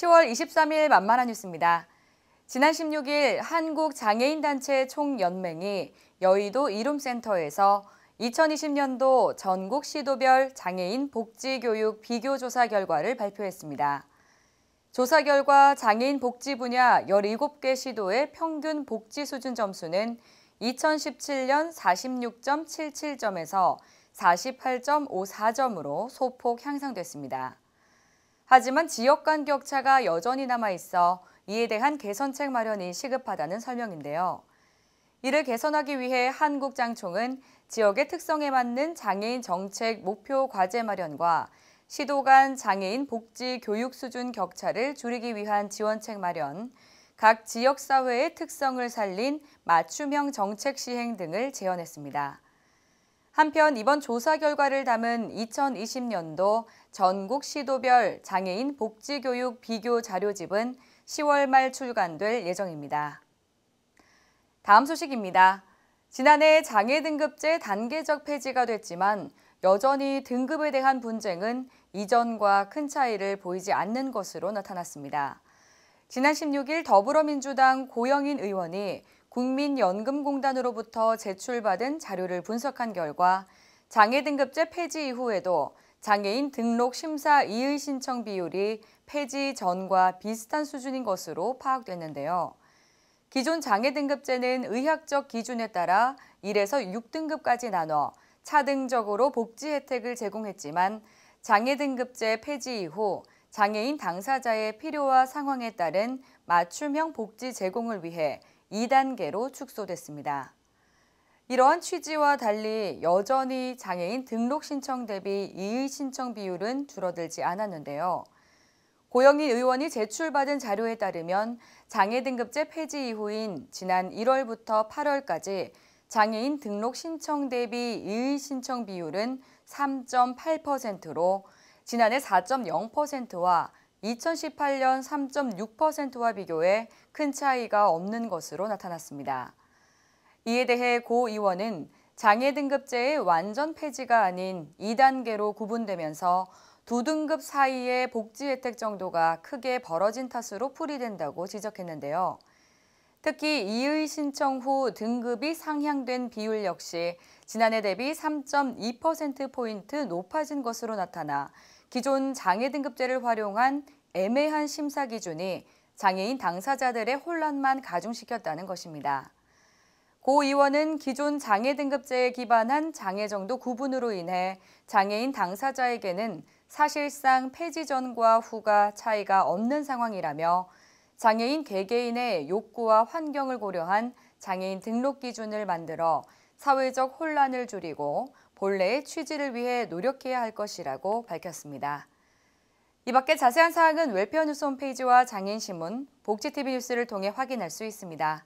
10월 23일 만만한 뉴스입니다. 지난 16일 한국장애인단체 총연맹이 여의도 이룸센터에서 2020년도 전국 시도별 장애인 복지교육 비교조사 결과를 발표했습니다. 조사 결과 장애인 복지 분야 17개 시도의 평균 복지 수준 점수는 2017년 46.77점에서 48.54점으로 소폭 향상됐습니다. 하지만 지역 간 격차가 여전히 남아 있어 이에 대한 개선책 마련이 시급하다는 설명인데요. 이를 개선하기 위해 한국장총은 지역의 특성에 맞는 장애인 정책 목표 과제 마련과 시도 간 장애인 복지 교육 수준 격차를 줄이기 위한 지원책 마련, 각 지역사회의 특성을 살린 맞춤형 정책 시행 등을 제언했습니다. 한편 이번 조사 결과를 담은 2020년도 전국 시도별 장애인 복지교육 비교 자료집은 10월 말 출간될 예정입니다. 다음 소식입니다. 지난해 장애 등급제 단계적 폐지가 됐지만 여전히 등급에 대한 분쟁은 이전과 큰 차이를 보이지 않는 것으로 나타났습니다. 지난 16일 더불어민주당 고영인 의원이 국민연금공단으로부터 제출받은 자료를 분석한 결과 장애 등급제 폐지 이후에도 장애인 등록 심사 이의 신청 비율이 폐지 전과 비슷한 수준인 것으로 파악됐는데요. 기존 장애 등급제는 의학적 기준에 따라 1에서 6등급까지 나눠 차등적으로 복지 혜택을 제공했지만 장애 등급제 폐지 이후 장애인 당사자의 필요와 상황에 따른 맞춤형 복지 제공을 위해 2단계로 축소됐습니다. 이러한 취지와 달리 여전히 장애인 등록 신청 대비 이의 신청 비율은 줄어들지 않았는데요. 고영희 의원이 제출받은 자료에 따르면 장애 등급제 폐지 이후인 지난 1월부터 8월까지 장애인 등록 신청 대비 이의 신청 비율은 3.8%로 지난해 4.0%와 2018년 3.6%와 비교해 큰 차이가 없는 것으로 나타났습니다. 이에 대해 고 의원은 장애 등급제의 완전 폐지가 아닌 2단계로 구분되면서 두 등급 사이의 복지 혜택 정도가 크게 벌어진 탓으로 풀이된다고 지적했는데요. 특히 이의 신청 후 등급이 상향된 비율 역시 지난해 대비 3.2%포인트 높아진 것으로 나타나 기존 장애 등급제를 활용한 애매한 심사 기준이 장애인 당사자들의 혼란만 가중시켰다는 것입니다. 고 의원은 기존 장애 등급제에 기반한 장애 정도 구분으로 인해 장애인 당사자에게는 사실상 폐지 전과 후가 차이가 없는 상황이라며 장애인 개개인의 욕구와 환경을 고려한 장애인 등록 기준을 만들어 사회적 혼란을 줄이고 본래의 취지를 위해 노력해야 할 것이라고 밝혔습니다. 이 밖에 자세한 사항은 웰페어 뉴스 홈페이지와 장인신문, 복지TV 뉴스를 통해 확인할 수 있습니다.